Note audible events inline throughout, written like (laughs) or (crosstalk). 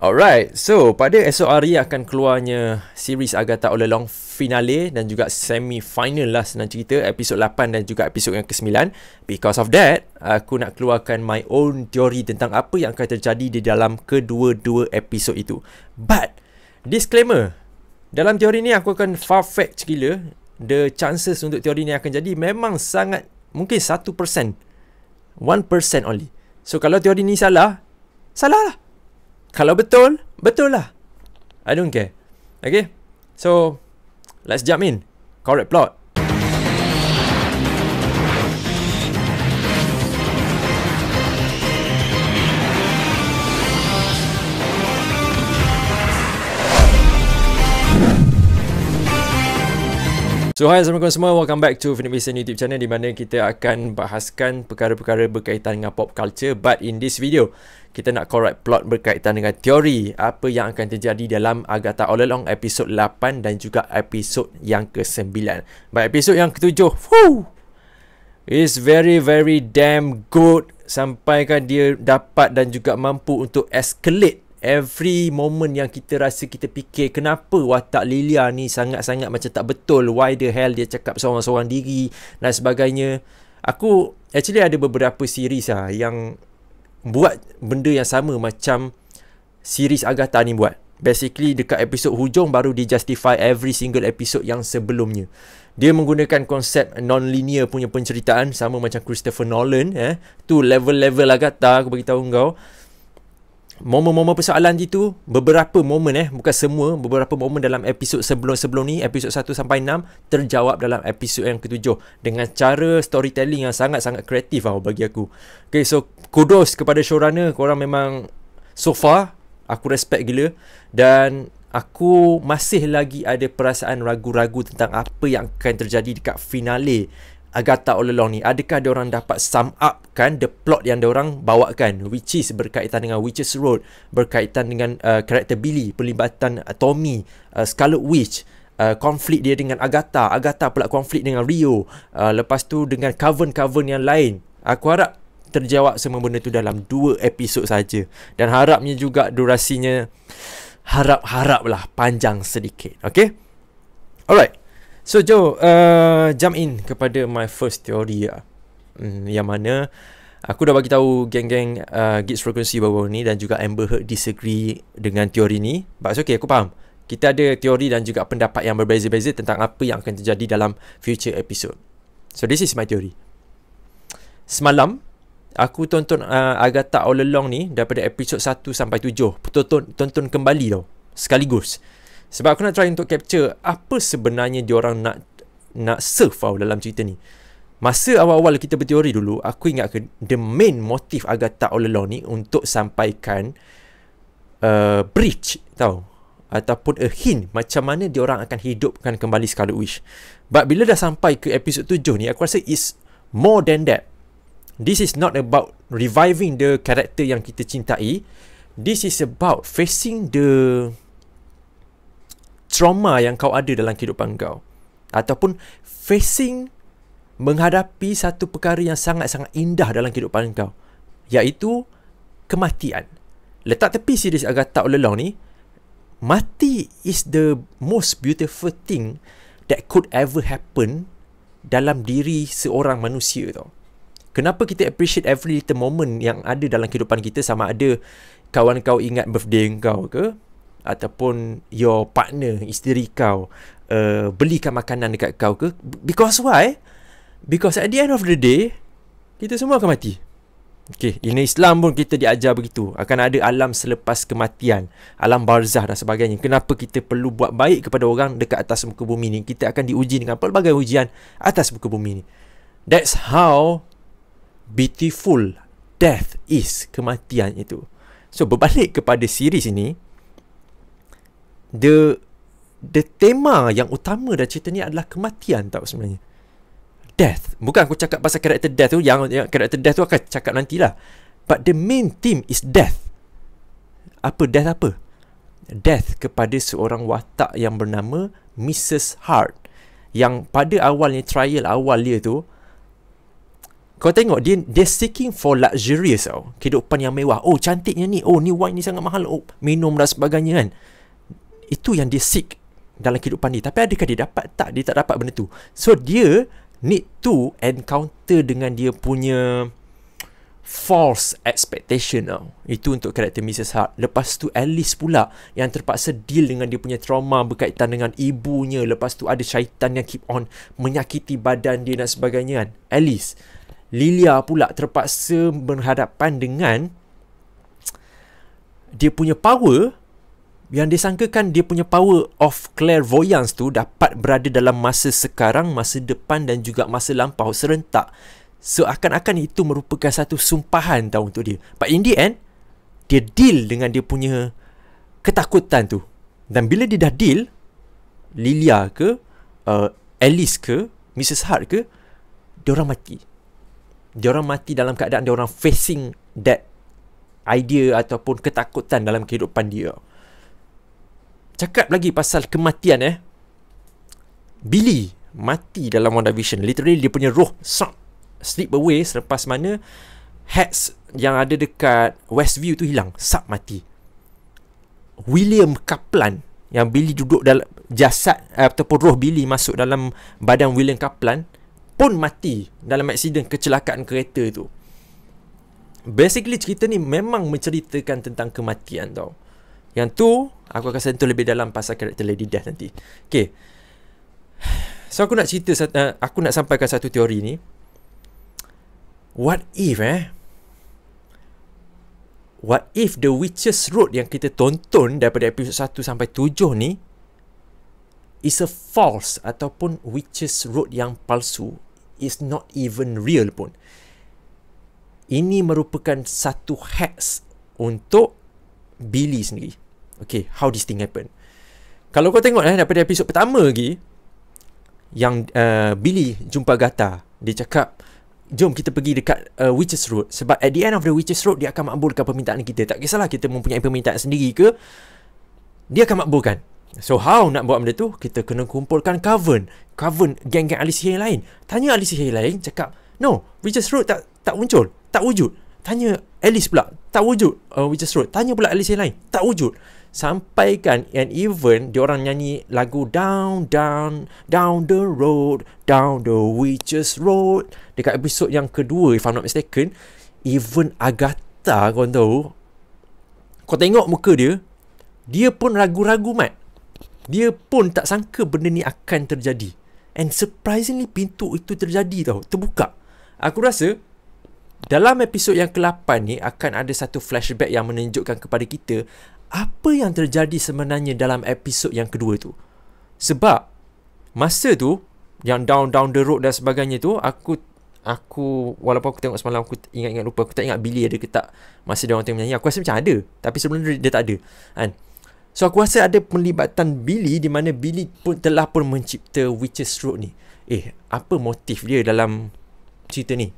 Alright, so pada esok hari akan keluarnya series Agatha All Along finale dan juga semi final lah senang cerita episod 8 dan juga episod yang ke-9. Because of that, aku nak keluarkan my own theory tentang apa yang akan terjadi di dalam kedua-dua episod itu. But disclaimer, dalam teori ni aku akan far fetch gila. The chances untuk teori ni akan jadi memang sangat mungkin 1%. 1% only. So kalau teori ni salah, salah lah. Kalau betul, betul lah. I don't care. Okay? So, let's jump in. Correct plot. So hi Assalamualaikum semua Welcome back to Vietnamese YouTube channel Di mana kita akan bahaskan perkara-perkara berkaitan dengan pop culture But in this video Kita nak correct plot berkaitan dengan teori Apa yang akan terjadi dalam Agatha All Along Episod 8 dan juga episod yang ke-9 But episod yang ke-7 is very very damn good Sampaikan dia dapat dan juga mampu untuk escalate Every moment yang kita rasa kita fikir kenapa watak Lilia ni sangat-sangat macam tak betul. Why the hell dia cakap seorang-seorang diri dan sebagainya. Aku actually ada beberapa series ah yang buat benda yang sama macam series Agatha ni buat. Basically dekat episod hujung baru di justify every single episode yang sebelumnya. Dia menggunakan konsep non-linear punya penceritaan sama macam Christopher Nolan eh. Tu level-level Agatha aku bagi tahu kau momen-momen persoalan itu beberapa momen eh bukan semua beberapa momen dalam episod sebelum-sebelum ni episod 1 sampai 6 terjawab dalam episod yang ketujuh dengan cara storytelling yang sangat-sangat kreatif lah bagi aku Okay so kudos kepada showrunner korang memang so far aku respect gila dan aku masih lagi ada perasaan ragu-ragu tentang apa yang akan terjadi dekat finale Agatha all along ni Adakah orang dapat sum up kan The plot yang diorang bawakan Which is berkaitan dengan Witches Road Berkaitan dengan uh, karakter Billy Pelibatan uh, Tommy uh, Scarlet Witch uh, Konflik dia dengan Agatha Agatha pula konflik dengan Rio uh, Lepas tu dengan coven-coven yang lain Aku harap terjawab semua benda tu dalam 2 episod saja Dan harapnya juga durasinya Harap-harap lah panjang sedikit Okay Alright So Joe, uh, jump in kepada my first theory ya. Hmm, yang mana aku dah bagi tahu geng-geng uh, Gibbs frequency bawah ni dan juga Amber Heard disagree dengan teori ni. Baik, okay, aku paham. Kita ada teori dan juga pendapat yang berbeza-beza tentang apa yang akan terjadi dalam future episode. So this is my theory. Semalam, aku tonton uh, Agatha All Along ni daripada episode 1 sampai 7. Tonton, tonton kembali tau. Sekaligus. Sebab aku nak try untuk capture apa sebenarnya diorang nak nak serve tau dalam cerita ni. Masa awal-awal kita berteori dulu, aku ingat ke the main motif Agatha all along ni untuk sampaikan uh, bridge tau. Ataupun a hint macam mana diorang akan hidupkan kembali Scarlet Witch. But bila dah sampai ke episod 7 ni, aku rasa is more than that. This is not about reviving the character yang kita cintai. This is about facing the trauma yang kau ada dalam kehidupan kau ataupun facing menghadapi satu perkara yang sangat-sangat indah dalam kehidupan kau iaitu kematian letak tepi series agak tak lelong ni mati is the most beautiful thing that could ever happen dalam diri seorang manusia tau kenapa kita appreciate every little moment yang ada dalam kehidupan kita sama ada kawan kau ingat birthday kau ke ataupun your partner isteri kau uh, belikan makanan dekat kau ke because why because at the end of the day kita semua akan mati Okay, ini Islam pun kita diajar begitu Akan ada alam selepas kematian Alam barzah dan sebagainya Kenapa kita perlu buat baik kepada orang Dekat atas muka bumi ni Kita akan diuji dengan pelbagai ujian Atas muka bumi ni That's how Beautiful Death is Kematian itu So berbalik kepada series ini the the tema yang utama dalam cerita ni adalah kematian tau sebenarnya. Death. Bukan aku cakap pasal karakter death tu yang, yang karakter death tu akan cakap nantilah. But the main theme is death. Apa death apa? Death kepada seorang watak yang bernama Mrs. Hart yang pada awalnya trial awal dia tu kau tengok dia dia seeking for luxurious tau. Kehidupan yang mewah. Oh cantiknya ni. Oh ni wine ni sangat mahal. Oh minum dan sebagainya kan itu yang dia seek dalam kehidupan dia. tapi adakah dia dapat tak dia tak dapat benda tu so dia need to encounter dengan dia punya false expectation tau. Itu untuk karakter Mrs. Hart. Lepas tu Alice pula yang terpaksa deal dengan dia punya trauma berkaitan dengan ibunya. Lepas tu ada syaitan yang keep on menyakiti badan dia dan sebagainya kan. Alice. Lilia pula terpaksa berhadapan dengan dia punya power yang disangkakan dia punya power of clairvoyance tu dapat berada dalam masa sekarang, masa depan dan juga masa lampau serentak. Seakan-akan so, itu merupakan satu sumpahan tau untuk dia. But in the end, dia deal dengan dia punya ketakutan tu. Dan bila dia dah deal, Lilia ke, uh, Alice ke, Mrs. Hart ke, dia orang mati. Dia orang mati dalam keadaan dia orang facing that idea ataupun ketakutan dalam kehidupan dia. Cakap lagi pasal kematian eh. Billy mati dalam Wonder Vision Literally dia punya roh sup, sleep away selepas mana hats yang ada dekat Westview tu hilang. Sap mati. William Kaplan yang Billy duduk dalam jasad ataupun roh Billy masuk dalam badan William Kaplan pun mati dalam aksiden kecelakaan kereta tu. Basically cerita ni memang menceritakan tentang kematian tau. Yang tu aku akan sentuh lebih dalam pasal karakter Lady Death nanti. Okay. So aku nak cerita eh, aku nak sampaikan satu teori ni. What if eh? What if The witches' Road yang kita tonton daripada episod 1 sampai 7 ni is a false ataupun witches' Road yang palsu is not even real pun. Ini merupakan satu hex untuk Billy sendiri. Okay, how this thing happen? Kalau kau tengok lah, eh, daripada episod pertama lagi, yang uh, Billy jumpa Gata, dia cakap, jom kita pergi dekat uh, Witches Road. Sebab at the end of the Witches Road, dia akan makbulkan permintaan kita. Tak kisahlah kita mempunyai permintaan sendiri ke, dia akan makbulkan. So how nak buat benda tu? Kita kena kumpulkan coven. Coven geng-geng ahli sihir lain. Tanya ahli sihir lain cakap, no, Witches Road tak tak muncul. Tak wujud. Tanya Alice pula, tak wujud uh, Witches Road. Tanya pula ahli sihir lain, tak wujud sampaikan and even dia orang nyanyi lagu down down down the road down the witches road dekat episod yang kedua if i'm not mistaken even agatha kau tahu kau tengok muka dia dia pun ragu-ragu mat dia pun tak sangka benda ni akan terjadi and surprisingly pintu itu terjadi tau terbuka aku rasa dalam episod yang ke-8 ni akan ada satu flashback yang menunjukkan kepada kita apa yang terjadi sebenarnya dalam episod yang kedua tu. Sebab masa tu yang down down the road dan sebagainya tu aku aku walaupun aku tengok semalam aku ingat-ingat lupa aku tak ingat Billy ada ke tak masa dia orang tengah menyanyi aku rasa macam ada tapi sebenarnya dia, dia tak ada kan so aku rasa ada pelibatan Billy di mana Billy pun telah pun mencipta Witcher's Road ni eh apa motif dia dalam cerita ni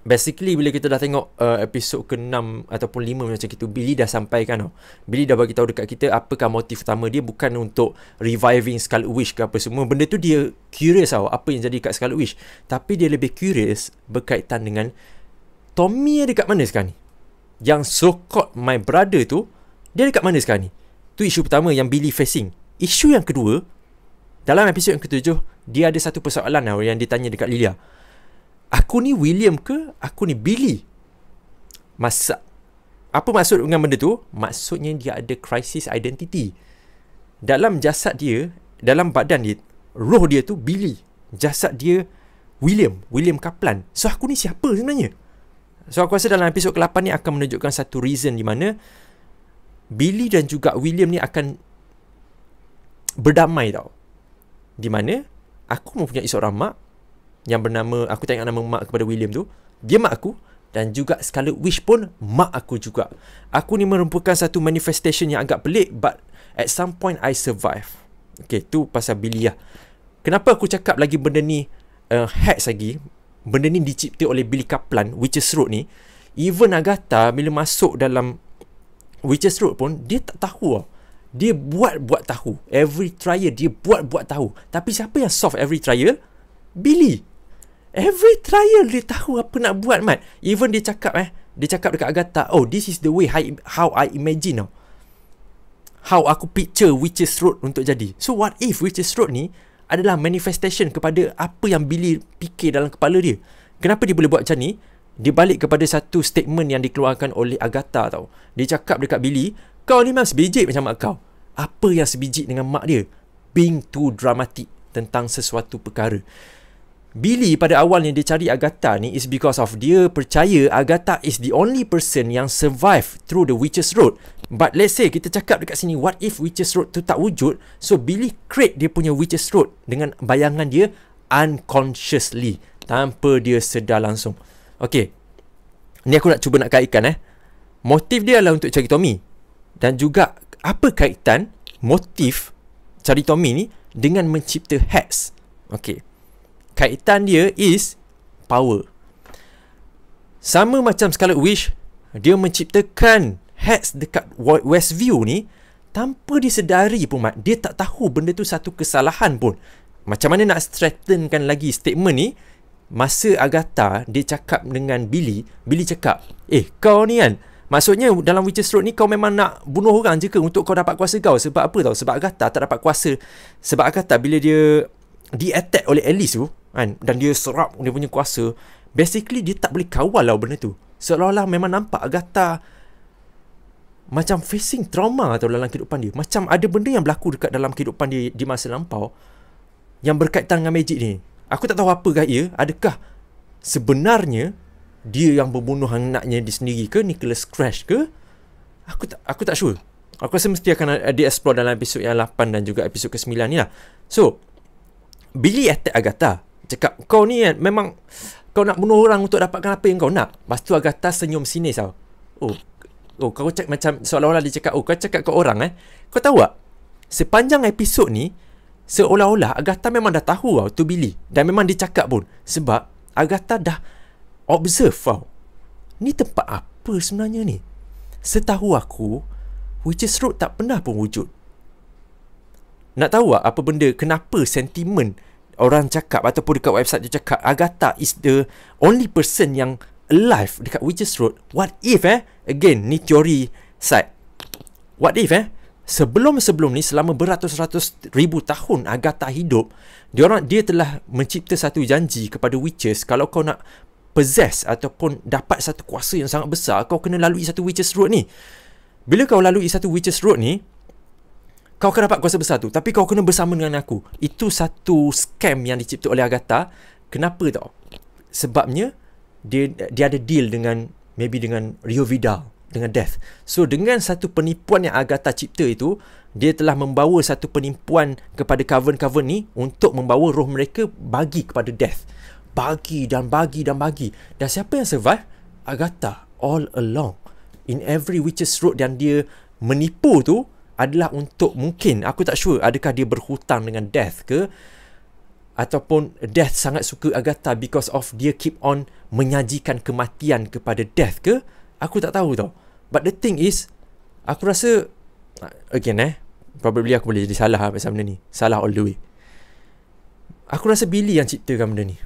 Basically bila kita dah tengok uh, episod ke-6 ataupun 5 macam itu Billy dah sampaikan tau. Oh. Billy dah bagi tahu dekat kita apakah motif utama dia bukan untuk reviving Scarlet Witch ke apa semua. Benda tu dia curious tau oh, apa yang jadi dekat Scarlet Witch. Tapi dia lebih curious berkaitan dengan Tommy ada dekat mana sekarang ni? Yang so-called my brother tu dia dekat mana sekarang ni? Tu isu pertama yang Billy facing. Isu yang kedua dalam episod yang ketujuh dia ada satu persoalan tau oh, yang ditanya dekat Lilia aku ni William ke aku ni Billy masa apa maksud dengan benda tu maksudnya dia ada crisis identity dalam jasad dia dalam badan dia roh dia tu Billy jasad dia William William Kaplan so aku ni siapa sebenarnya so aku rasa dalam episod ke-8 ni akan menunjukkan satu reason di mana Billy dan juga William ni akan berdamai tau di mana aku mempunyai seorang mak yang bernama aku tak ingat nama mak kepada William tu dia mak aku dan juga Scarlet Witch pun mak aku juga aku ni merupakan satu manifestation yang agak pelik but at some point I survive Okay, tu pasal Billy lah. Kenapa aku cakap lagi benda ni uh, hacks lagi? Benda ni dicipta oleh Billy Kaplan, Witches Road ni. Even Agatha bila masuk dalam Witches Road pun, dia tak tahu lah. Dia buat-buat tahu. Every trial dia buat-buat tahu. Tapi siapa yang solve every trial? Billy. Every trial dia tahu apa nak buat Mat Even dia cakap eh Dia cakap dekat Agatha Oh this is the way I, how I imagine tau How aku picture Witch's Road untuk jadi So what if Witch's Road ni Adalah manifestation kepada apa yang Billy fikir dalam kepala dia Kenapa dia boleh buat macam ni Dia balik kepada satu statement yang dikeluarkan oleh Agatha tau Dia cakap dekat Billy Kau ni memang sebijik macam mak kau Apa yang sebijik dengan mak dia Being too dramatic tentang sesuatu perkara Billy pada awalnya dia cari Agatha ni is because of dia percaya Agatha is the only person yang survive through the Witcher's Road. But let's say kita cakap dekat sini what if Witcher's Road tu tak wujud? So Billy create dia punya Witcher's Road dengan bayangan dia unconsciously tanpa dia sedar langsung. Okay. Ni aku nak cuba nak kaitkan eh. Motif dia adalah untuk cari Tommy. Dan juga apa kaitan motif cari Tommy ni dengan mencipta Hex. Okay kaitan dia is power. Sama macam Scarlet Witch, dia menciptakan hex dekat Westview ni tanpa disedari pun Mat. Dia tak tahu benda tu satu kesalahan pun. Macam mana nak strengthenkan lagi statement ni? Masa Agatha dia cakap dengan Billy, Billy cakap, "Eh, kau ni kan Maksudnya dalam Witcher Road ni kau memang nak bunuh orang je ke untuk kau dapat kuasa kau? Sebab apa tau? Sebab Agatha tak dapat kuasa. Sebab Agatha bila dia di-attack oleh Alice tu, kan dan dia serap dia punya kuasa basically dia tak boleh kawal lah benda tu seolah-olah memang nampak Agatha macam facing trauma atau dalam kehidupan dia macam ada benda yang berlaku dekat dalam kehidupan dia di masa lampau yang berkaitan dengan magic ni aku tak tahu apa gaya. adakah sebenarnya dia yang membunuh anaknya di sendiri ke Nicholas Crash ke aku tak aku tak sure aku rasa mesti akan di explore dalam episod yang 8 dan juga episod ke 9 ni lah so Billy attack Agatha Cakap kau ni kan memang kau nak bunuh orang untuk dapatkan apa yang kau nak. Lepas tu Agatha senyum sinis tau. Oh. Oh kau cakap macam seolah-olah dia cakap oh kau cakap kau orang eh. Kau tahu tak? Sepanjang episod ni seolah-olah Agatha memang dah tahu tau tu Billy dan memang dia cakap pun sebab Agatha dah observe tau. Ni tempat apa sebenarnya ni? Setahu aku Witches Road tak pernah pun wujud. Nak tahu tak apa benda kenapa sentimen orang cakap ataupun dekat website dia cakap Agatha is the only person yang alive dekat Witches Road. What if eh? Again, ni teori side. What if eh? Sebelum-sebelum ni selama beratus-ratus ribu tahun Agatha hidup, dia orang dia telah mencipta satu janji kepada Witches kalau kau nak possess ataupun dapat satu kuasa yang sangat besar, kau kena lalui satu Witches Road ni. Bila kau lalui satu Witches Road ni, kau akan dapat kuasa besar tu tapi kau kena bersama dengan aku itu satu scam yang dicipta oleh Agatha kenapa tau sebabnya dia dia ada deal dengan maybe dengan Rio Vidal dengan death so dengan satu penipuan yang Agatha cipta itu dia telah membawa satu penipuan kepada coven-coven ni untuk membawa roh mereka bagi kepada death bagi dan bagi dan bagi dan siapa yang survive Agatha all along in every witch's road yang dia menipu tu adalah untuk mungkin aku tak sure adakah dia berhutang dengan death ke ataupun death sangat suka Agatha because of dia keep on menyajikan kematian kepada death ke aku tak tahu tau but the thing is aku rasa again eh probably aku boleh jadi salah lah pasal benda ni salah all the way aku rasa Billy yang ciptakan benda ni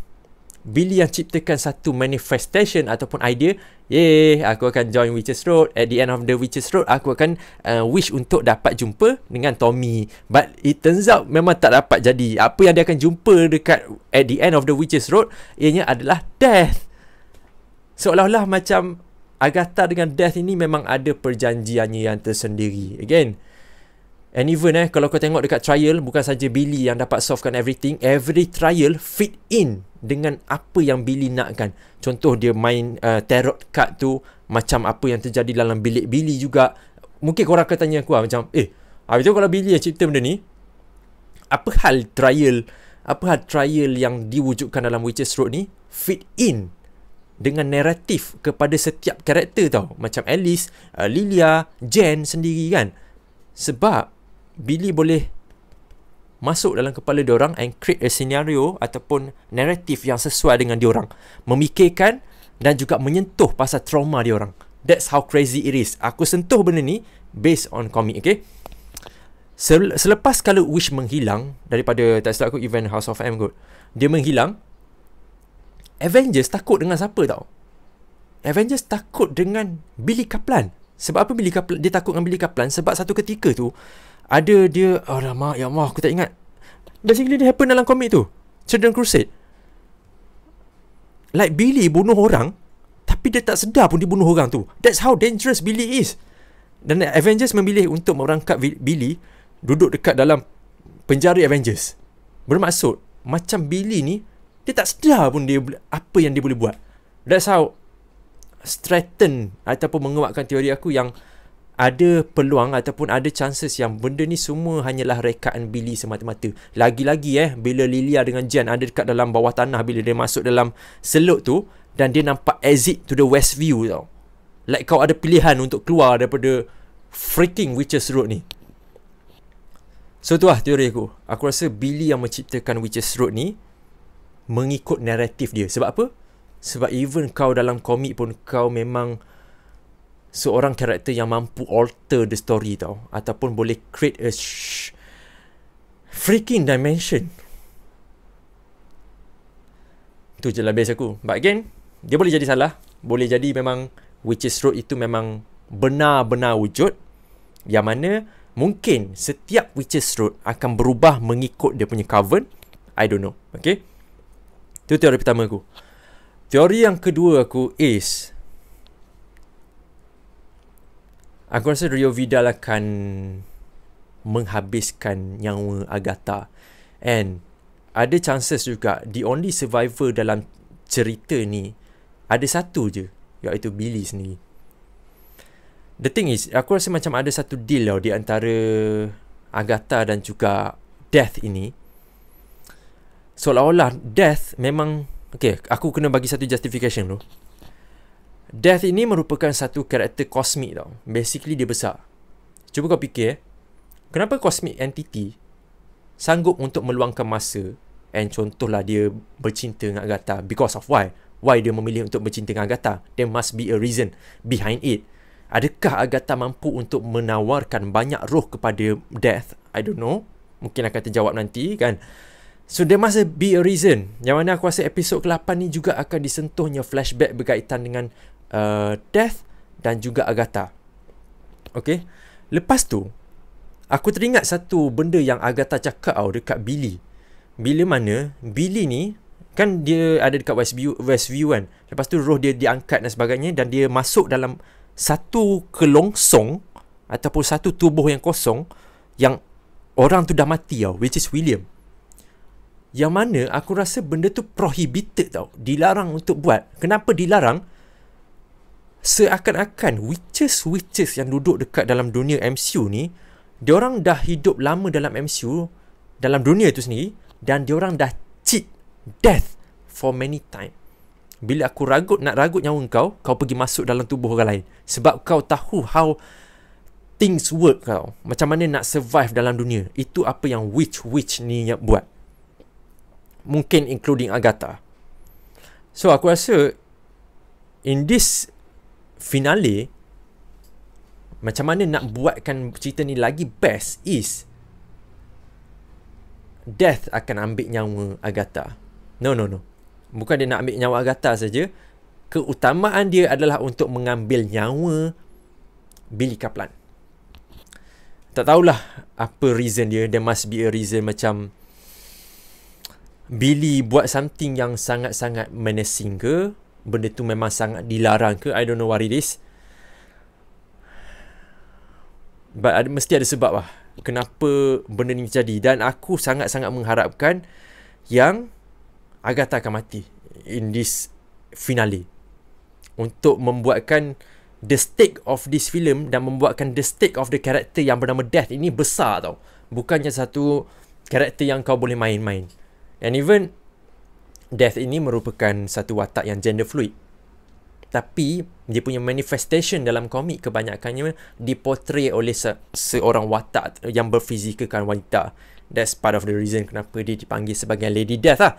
Billy yang ciptakan satu manifestation ataupun idea Yeay, aku akan join witches Road At the end of the witches Road, aku akan uh, wish untuk dapat jumpa dengan Tommy But it turns out memang tak dapat jadi Apa yang dia akan jumpa dekat at the end of the witches Road Ianya adalah Death Seolah-olah macam Agatha dengan Death ini memang ada perjanjiannya yang tersendiri Again, And even eh kalau kau tengok dekat trial bukan saja Billy yang dapat solvekan everything, every trial fit in dengan apa yang Billy nakkan. Contoh dia main uh, tarot card tu macam apa yang terjadi dalam bilik Billy juga. Mungkin korang akan tanya aku lah, macam eh habis tu kalau Billy yang cipta benda ni apa hal trial apa hal trial yang diwujudkan dalam Witcher's Road ni fit in dengan naratif kepada setiap karakter tau. Macam Alice, uh, Lilia, Jen sendiri kan. Sebab Billy boleh masuk dalam kepala orang and create a scenario ataupun naratif yang sesuai dengan dia orang Memikirkan dan juga menyentuh pasal trauma dia orang. That's how crazy it is. Aku sentuh benda ni based on comic, okay? Selepas kalau Wish menghilang daripada tak silap aku event House of M kot. Dia menghilang. Avengers takut dengan siapa tau? Avengers takut dengan Billy Kaplan. Sebab apa Billy Kaplan? Dia takut dengan Billy Kaplan sebab satu ketika tu ada dia Alamak Ya Allah aku tak ingat Basically dia happen dalam komik tu Children Crusade Like Billy bunuh orang Tapi dia tak sedar pun dia bunuh orang tu That's how dangerous Billy is Dan Avengers memilih untuk merangkap Billy Duduk dekat dalam penjara Avengers Bermaksud Macam Billy ni Dia tak sedar pun dia apa yang dia boleh buat That's how Straighten Ataupun menguatkan teori aku yang ada peluang ataupun ada chances yang benda ni semua hanyalah rekaan Billy semata-mata. Lagi-lagi eh bila Lilia dengan Jen ada dekat dalam bawah tanah bila dia masuk dalam selok tu dan dia nampak exit to the west view tau. Like kau ada pilihan untuk keluar daripada freaking Witcher's Road ni. So tu lah teori aku. Aku rasa Billy yang menciptakan Witcher's Road ni mengikut naratif dia. Sebab apa? Sebab even kau dalam komik pun kau memang seorang karakter yang mampu alter the story tau ataupun boleh create a freaking dimension tu je lah base aku but again dia boleh jadi salah boleh jadi memang witches Road itu memang benar-benar wujud yang mana mungkin setiap witches Road akan berubah mengikut dia punya coven I don't know okay tu teori pertama aku teori yang kedua aku is Aku rasa Rio Vidal akan menghabiskan nyawa Agatha. And ada chances juga the only survivor dalam cerita ni ada satu je iaitu Billy sendiri. The thing is, aku rasa macam ada satu deal tau di antara Agatha dan juga Death ini. Seolah-olah Death memang... Okay, aku kena bagi satu justification tu. Death ini merupakan satu karakter kosmik tau. Basically dia besar. Cuba kau fikir, eh. kenapa kosmik entity sanggup untuk meluangkan masa and contohlah dia bercinta dengan Agatha because of why? Why dia memilih untuk bercinta dengan Agatha? There must be a reason behind it. Adakah Agatha mampu untuk menawarkan banyak roh kepada Death? I don't know. Mungkin akan terjawab nanti kan. So there must be a reason. Yang mana aku rasa episod ke-8 ni juga akan disentuhnya flashback berkaitan dengan uh, Death dan juga Agatha. Okay. Lepas tu, aku teringat satu benda yang Agatha cakap tau dekat Billy. Bila mana, Billy ni, kan dia ada dekat Westview, Westview kan. Lepas tu, roh dia diangkat dan sebagainya dan dia masuk dalam satu kelongsong ataupun satu tubuh yang kosong yang orang tu dah mati tau, which is William. Yang mana aku rasa benda tu prohibited tau. Dilarang untuk buat. Kenapa Dilarang seakan-akan witches-witches yang duduk dekat dalam dunia MCU ni, diorang dah hidup lama dalam MCU, dalam dunia tu sendiri, dan diorang dah cheat death for many time. Bila aku ragut, nak ragut nyawa kau, kau pergi masuk dalam tubuh orang lain. Sebab kau tahu how things work kau. Macam mana nak survive dalam dunia. Itu apa yang witch-witch ni yang buat. Mungkin including Agatha. So aku rasa in this finale macam mana nak buatkan cerita ni lagi best is death akan ambil nyawa Agatha. No no no. Bukan dia nak ambil nyawa Agatha saja. Keutamaan dia adalah untuk mengambil nyawa Billy Kaplan. Tak tahulah apa reason dia. There must be a reason macam Billy buat something yang sangat-sangat menacing ke benda tu memang sangat dilarang ke I don't know what it is But ada, mesti ada sebab lah Kenapa benda ni jadi Dan aku sangat-sangat mengharapkan Yang Agatha akan mati In this finale Untuk membuatkan The stake of this film Dan membuatkan the stake of the character Yang bernama Death ini besar tau Bukannya satu Karakter yang kau boleh main-main And even death ini merupakan satu watak yang gender fluid. Tapi dia punya manifestation dalam komik kebanyakannya dipotret oleh se- seorang watak yang berfizikakan wanita. That's part of the reason kenapa dia dipanggil sebagai Lady Death lah.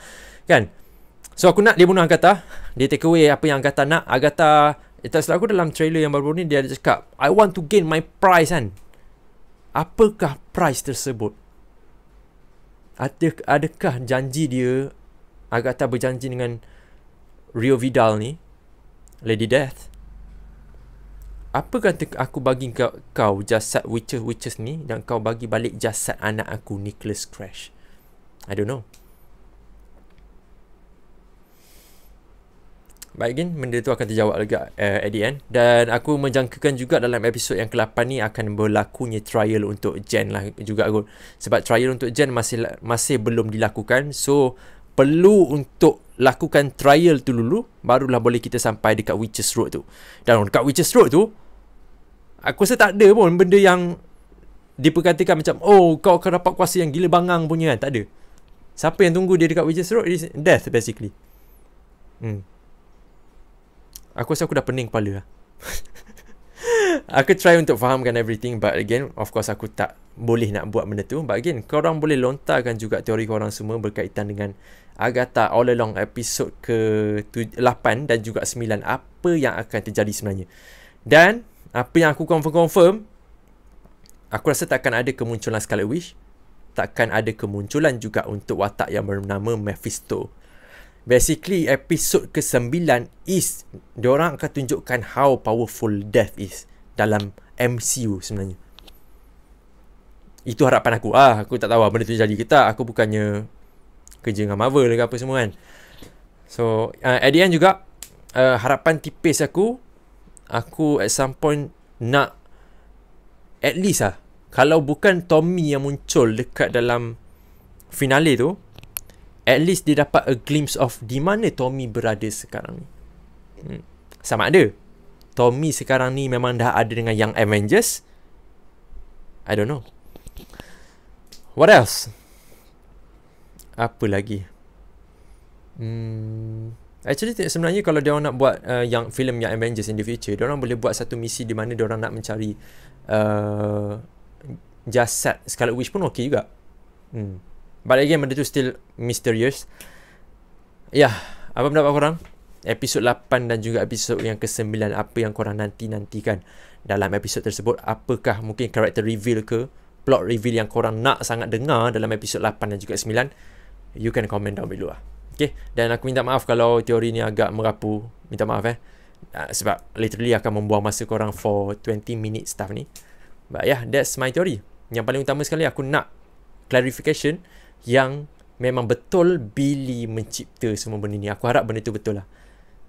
Kan? So aku nak dia bunuh Agatha. Dia take away apa yang Agatha nak. Agatha, tak salah aku dalam trailer yang baru ni dia ada cakap, I want to gain my prize kan. Apakah prize tersebut? adakah janji dia Agatha berjanji dengan Rio Vidal ni Lady Death Apa kata aku bagi kau, kau jasad witches-witches ni Dan kau bagi balik jasad anak aku Nicholas Crash I don't know Baik Gin, benda tu akan terjawab lagi uh, eh, at the end Dan aku menjangkakan juga dalam episod yang ke-8 ni Akan berlakunya trial untuk Jen lah juga kot Sebab trial untuk Jen masih masih belum dilakukan So perlu untuk lakukan trial tu dulu barulah boleh kita sampai dekat Witches Road tu. Dan dekat Witches Road tu aku rasa tak ada pun benda yang diperkatakan macam oh kau akan dapat kuasa yang gila bangang punya kan. Tak ada. Siapa yang tunggu dia dekat Witches Road death basically. Hmm. Aku rasa aku dah pening kepala lah. (laughs) aku try untuk fahamkan everything but again of course aku tak boleh nak buat benda tu but again korang boleh lontarkan juga teori korang semua berkaitan dengan Agatha All Along episod ke 8 dan juga 9 apa yang akan terjadi sebenarnya. Dan apa yang aku confirm-confirm aku rasa takkan ada kemunculan Scarlet Witch, takkan ada kemunculan juga untuk watak yang bernama Mephisto. Basically episod ke-9 is diorang akan tunjukkan how powerful death is dalam MCU sebenarnya. Itu harapan aku. Ah, aku tak tahu benda tu jadi ke tak. Aku bukannya kerja dengan Marvel ke apa semua kan. So, uh, at the end juga, uh, harapan tipis aku, aku at some point nak, at least lah, kalau bukan Tommy yang muncul dekat dalam finale tu, at least dia dapat a glimpse of di mana Tommy berada sekarang ni. Hmm. Sama ada. Tommy sekarang ni memang dah ada dengan Young Avengers. I don't know. What else? apa lagi hmm. actually sebenarnya kalau dia orang nak buat uh, yang filem yang Avengers in the future dia orang boleh buat satu misi di mana dia orang nak mencari uh, jasad Scarlet Witch pun okey juga hmm. but again benda tu still mysterious ya yeah. apa pendapat korang episod 8 dan juga episod yang ke-9 apa yang korang nanti-nantikan dalam episod tersebut apakah mungkin character reveal ke plot reveal yang korang nak sangat dengar dalam episod 8 dan juga you can comment down below lah. Okay, dan aku minta maaf kalau teori ni agak merapu. Minta maaf eh. Uh, sebab literally akan membuang masa korang for 20 minutes stuff ni. But yeah, that's my theory. Yang paling utama sekali aku nak clarification yang memang betul Billy mencipta semua benda ni. Aku harap benda tu betul lah.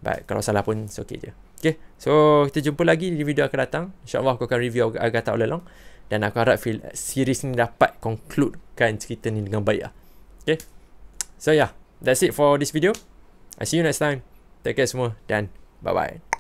But kalau salah pun it's okay je. Okay, so kita jumpa lagi di video akan datang. InsyaAllah aku akan review Agatha All Along. Dan aku harap feel, series ni dapat conclude kan cerita ni dengan baik lah. Okay. So yeah, that's it for this video. I see you next time. Take care semua dan bye-bye.